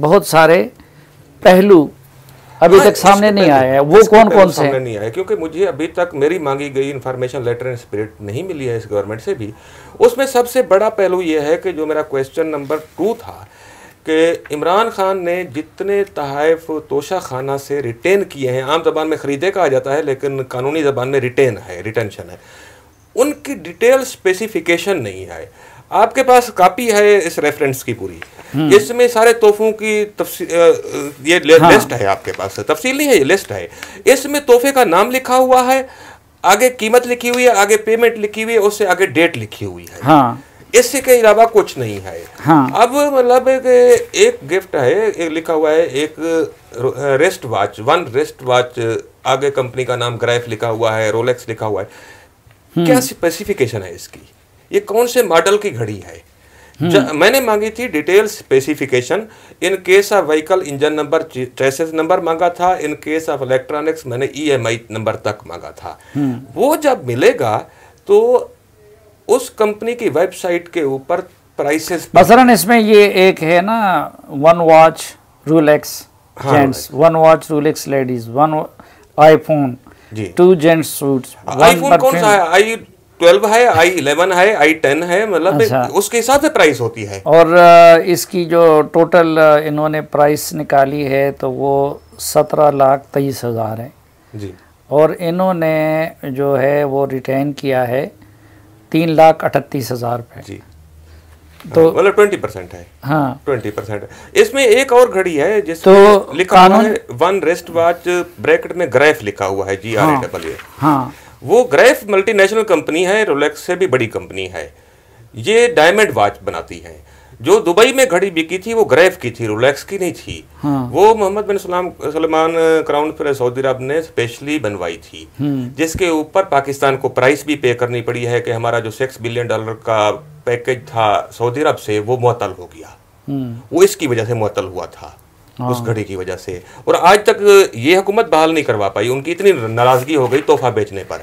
बहुत सारे पहलू अभी हाँ, तक सामने नहीं आए हैं वो कौन कौन से सामने नहीं आए क्योंकि मुझे अभी तक मेरी मांगी गई इन्फॉर्मेशन लेटर एंड स्पिरिट नहीं मिली है इस गवर्नमेंट से भी उसमें सबसे बड़ा पहलू ये है कि जो मेरा क्वेश्चन नंबर टू था कि इमरान खान ने जितने तहफ़ तोशा खाना से रिटेन किए हैं आम जबान में ख़रीदे कहा जाता है लेकिन कानूनी जबान में रिटेन है रिटेंशन है उनकी डिटेल स्पेसिफिकेशन नहीं है आपके पास कापी है इस रेफरेंस की पूरी हम्म। इसमें सारे तोहफों की ये हाँ। लिस्ट है आपके पास तफसील नहीं है ये लिस्ट है इसमें तोहफे का नाम लिखा हुआ है आगे कीमत लिखी हुई है आगे पेमेंट लिखी हुई है उससे आगे डेट लिखी हुई है हाँ। इससे के अलावा कुछ नहीं है हाँ। अब मतलब एक, एक गिफ्ट है एक लिखा हुआ है एक wrist watch one wrist watch आगे कंपनी का नाम ग्राइफ लिखा हुआ है रोलेक्स लिखा हुआ है क्या स्पेसिफिकेशन हम्म। है इसकी ये कौन से मॉडल की घड़ी है हम्म। मैंने मांगी थी detail specification in case of vehicle engine number ट्रेसेस नंबर मांगा था इन केस ऑफ इलेक्ट्रॉनिक्स मैंने ईएमआई e नंबर तक मांगा था हम्म। वो जब मिलेगा तो उस कंपनी की वेबसाइट के ऊपर प्राइसेस मसलन इसमें ये एक है ना one watch Rolex gents one watch Rolex ladies one iPhone two gents suits iPhone कौन सा है आई ट्वेल्व है आई इलेवन है आई टेन है मतलब अच्छा। उसके हिसाब से प्राइस होती है और इसकी जो टोटल इन्होंने प्राइस निकाली है तो वो सत्रह लाख तेईस हज़ार है जी और इन्होंने जो है वो रिटेन किया है तीन लाख अठतीस हज़ार रुपये जी तो मतलब ट्वेंटी परसेंट है हाँ ट्वेंटी परसेंट इसमें एक और घड़ी है जिसमें तो लिखा हुआ है वन रेस्ट वॉच ब्रैकेट में ग्रेफ लिखा हुआ है जी आर ए डबल ए हाँ, हाँ। वो ग्रेफ मल्टीनेशनल कंपनी है रोलेक्स से भी बड़ी कंपनी है ये डायमंड वॉच बनाती है जो दुबई में घड़ी बिकी थी वो ग्रेफ की थी रोलेक्स की नहीं थी हाँ। वो Mohammed bin Salam Salman crown फिर सऊदी अरब ने स्पेशली बनवाई थी हम्म। जिसके ऊपर पाकिस्तान को प्राइस भी पे करनी पड़ी है कि हमारा जो सिक्स बिलियन डॉलर का पैकेज था सऊदी अरब से वो मुअतल हो गया हम्म। वो इसकी वजह से मुअतल हुआ था हाँ। उस घड़ी की वजह से और आज तक ये हुकूमत बहाल नहीं करवा पाई उनकी इतनी नाराजगी हो गई तोहफा बेचने पर